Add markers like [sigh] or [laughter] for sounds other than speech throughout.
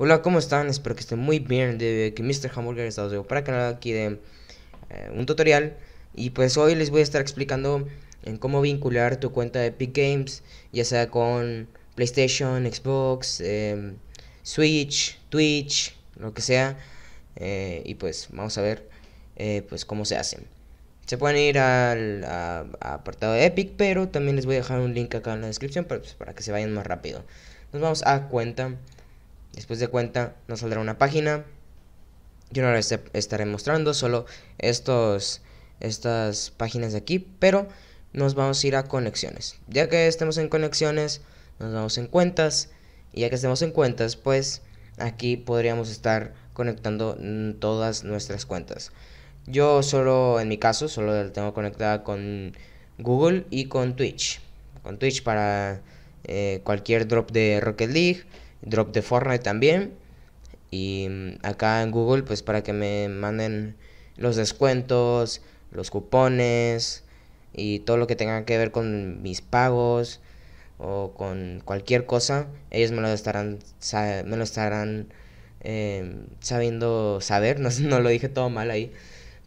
Hola, ¿cómo están? Espero que estén muy bien. De que Mr. Hamburger está de para canal aquí un tutorial. Y pues hoy les voy a estar explicando en cómo vincular tu cuenta de Epic Games, ya sea con PlayStation, Xbox, em, Switch, Twitch, lo que sea. Eh, y pues vamos a ver eh, pues cómo se hacen. Se pueden ir al apartado de Epic, pero también les voy a dejar un link acá en la descripción para, pues para que se vayan más rápido. Nos vamos a cuenta. Después de cuenta nos saldrá una página. Yo no la estaré mostrando, solo estos, estas páginas de aquí, pero nos vamos a ir a conexiones. Ya que estemos en conexiones, nos vamos en cuentas. Y ya que estemos en cuentas, pues aquí podríamos estar conectando mm, todas nuestras cuentas. Yo solo, en mi caso, solo la tengo conectada con Google y con Twitch. Con Twitch para eh, cualquier drop de Rocket League drop de Fortnite también. Y mm, acá en Google, pues para que me manden los descuentos, los cupones y todo lo que tenga que ver con mis pagos o con cualquier cosa, ellos me lo estarán, me lo estarán em, sabiendo saber, [laughs] no, lo dije todo mal ahí,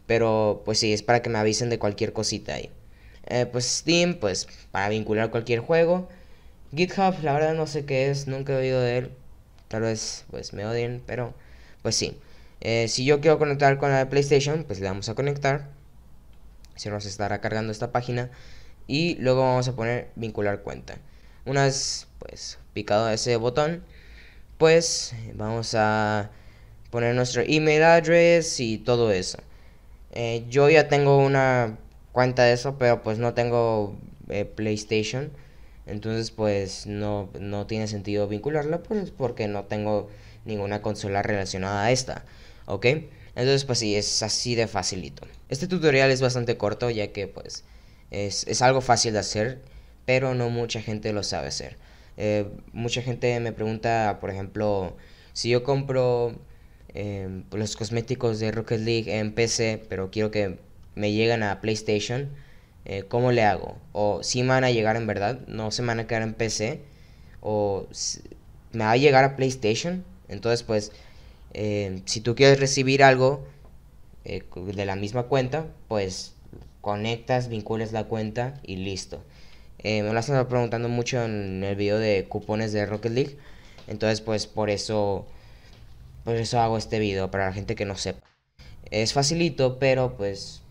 pero pues sí, es para que me avisen de cualquier cosita ahí. Eh, pues Steam, pues para vincular cualquier juego GitHub, la verdad no sé qué es, nunca he oído de él. Tal vez pues me odien, pero pues sí. Eh, si yo quiero conectar con la PlayStation, pues le vamos a conectar. Se nos estará cargando esta página. Y luego vamos a poner vincular cuenta. Una vez pues picado ese botón, pues vamos a poner nuestro email address y todo eso. Eh, yo ya tengo una cuenta de eso, pero pues no tengo eh, PlayStation. Entonces, pues no, no tiene sentido vincularla pues, porque no tengo ninguna consola relacionada a esta, ¿ok? Entonces, pues sí, es así de facilito. Este tutorial es bastante corto ya que, pues, es, algo fácil de hacer, pero no mucha gente lo sabe hacer. Eh, mucha gente me pregunta, por ejemplo, si yo compro eh, los cosméticos de Rocket League en PC, pero quiero que me lleguen a PlayStation, eh, ¿cómo le hago? O si me van a llegar en verdad, no se me van a quedar en PC, o me va a llegar a PlayStation. Entonces, pues, eh, si tú quieres recibir algo eh, de la misma cuenta, pues conectas, Vincules la cuenta y listo. me lo están preguntando mucho en el video de cupones de Rocket League. Entonces, pues por eso, por eso hago este video, para la gente que no sepa. Es facilito, pero pues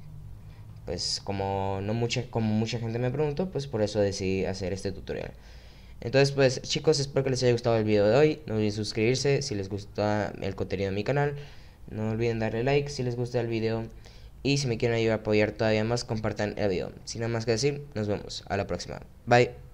pues como no mucha como mucha gente me preguntó pues por eso decidí hacer este tutorial entonces pues chicos espero que les haya gustado el video de hoy no olviden suscribirse si les gusta el contenido de mi canal no olviden darle like si les gusta el video y si me quieren ayudar a apoyar todavía más compartan el video sin nada más que decir nos vemos a la próxima bye